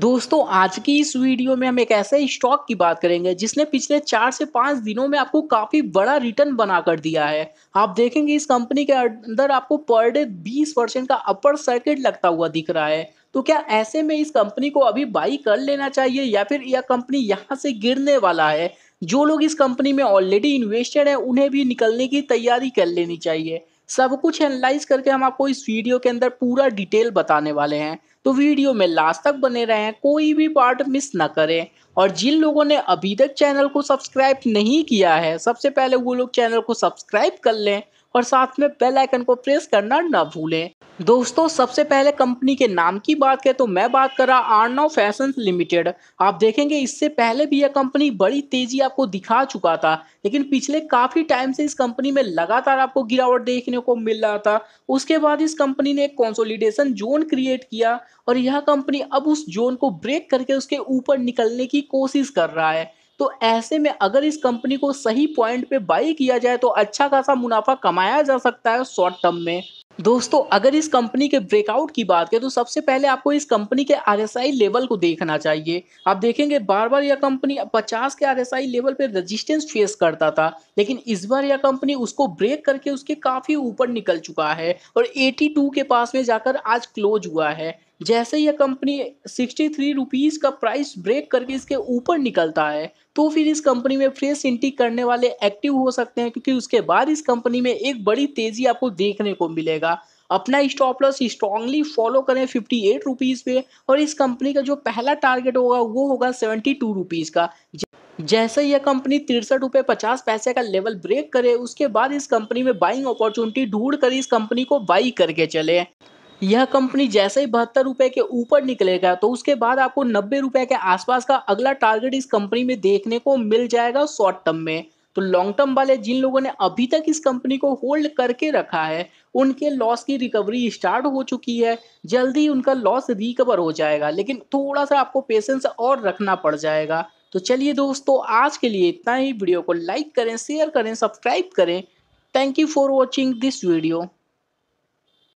दोस्तों आज की इस वीडियो में हम एक ऐसे स्टॉक की बात करेंगे जिसने पिछले चार से पाँच दिनों में आपको काफ़ी बड़ा रिटर्न बना कर दिया है आप देखेंगे इस कंपनी के अंदर आपको पर डे बीस परसेंट का अपर सर्किट लगता हुआ दिख रहा है तो क्या ऐसे में इस कंपनी को अभी बाई कर लेना चाहिए या फिर यह कंपनी यहाँ से गिरने वाला है जो लोग इस कंपनी में ऑलरेडी इन्वेस्टेड हैं उन्हें भी निकलने की तैयारी कर लेनी चाहिए सब कुछ एनालाइज करके हम आपको इस वीडियो के अंदर पूरा डिटेल बताने वाले हैं तो वीडियो में लास्ट तक बने रहें कोई भी पार्ट मिस ना करें और जिन लोगों ने अभी तक चैनल को सब्सक्राइब नहीं किया है सबसे पहले वो लोग चैनल को सब्सक्राइब कर लें और साथ में बेल आइकन को प्रेस करना ना भूलें दोस्तों सबसे पहले कंपनी के नाम की बात करें तो मैं बात कर रहा आर्नो फैशन लिमिटेड आप देखेंगे इससे पहले भी यह कंपनी बड़ी तेजी आपको दिखा चुका था लेकिन पिछले काफी टाइम से इस कंपनी में लगातार आपको गिरावट देखने को मिल रहा था उसके बाद इस कंपनी ने एक कॉन्सोलिडेशन जोन क्रिएट किया और यह कंपनी अब उस जोन को ब्रेक करके उसके ऊपर निकलने की कोशिश कर रहा है तो ऐसे में अगर इस कंपनी को सही पॉइंट पे बाई किया जाए तो अच्छा खासा मुनाफा कमाया जा सकता है शॉर्ट टर्म में दोस्तों अगर इस कंपनी के ब्रेकआउट की बात करें तो सबसे पहले आपको इस कंपनी के आर लेवल को देखना चाहिए आप देखेंगे बार बार यह कंपनी 50 के आर लेवल पर रेजिस्टेंस फेस करता था लेकिन इस बार यह कंपनी उसको ब्रेक करके उसके काफ़ी ऊपर निकल चुका है और 82 के पास में जाकर आज क्लोज हुआ है जैसे यह कंपनी सिक्सटी थ्री रुपीज़ का प्राइस ब्रेक करके इसके ऊपर निकलता है तो फिर इस कंपनी में फ्रेश इंटी करने वाले एक्टिव हो सकते हैं क्योंकि उसके बाद इस कंपनी में एक बड़ी तेज़ी आपको देखने को मिलेगा अपना स्टॉप लॉस स्ट्रांगली फॉलो करें फिफ्टी एट रुपीज़ पे और इस कंपनी का जो पहला टारगेट होगा वो होगा सेवेंटी टू रुपीज़ का जैसे यह कंपनी तिरसठ रुपये पचास पैसे का लेवल ब्रेक करे उसके बाद इस कंपनी में बाइंग अपॉर्चुनिटी ढूंढ कर इस कंपनी को बाई करके चले यह कंपनी जैसे ही बहत्तर रुपए के ऊपर निकलेगा तो उसके बाद आपको नब्बे रुपए के आसपास का अगला टारगेट इस कंपनी में देखने को मिल जाएगा शॉर्ट टर्म में तो लॉन्ग टर्म वाले जिन लोगों ने अभी तक इस कंपनी को होल्ड करके रखा है उनके लॉस की रिकवरी स्टार्ट हो चुकी है जल्दी उनका लॉस रिकवर हो जाएगा लेकिन थोड़ा सा आपको पेशेंस और रखना पड़ जाएगा तो चलिए दोस्तों आज के लिए इतना ही वीडियो को लाइक करें शेयर करें सब्सक्राइब करें thank you for watching this video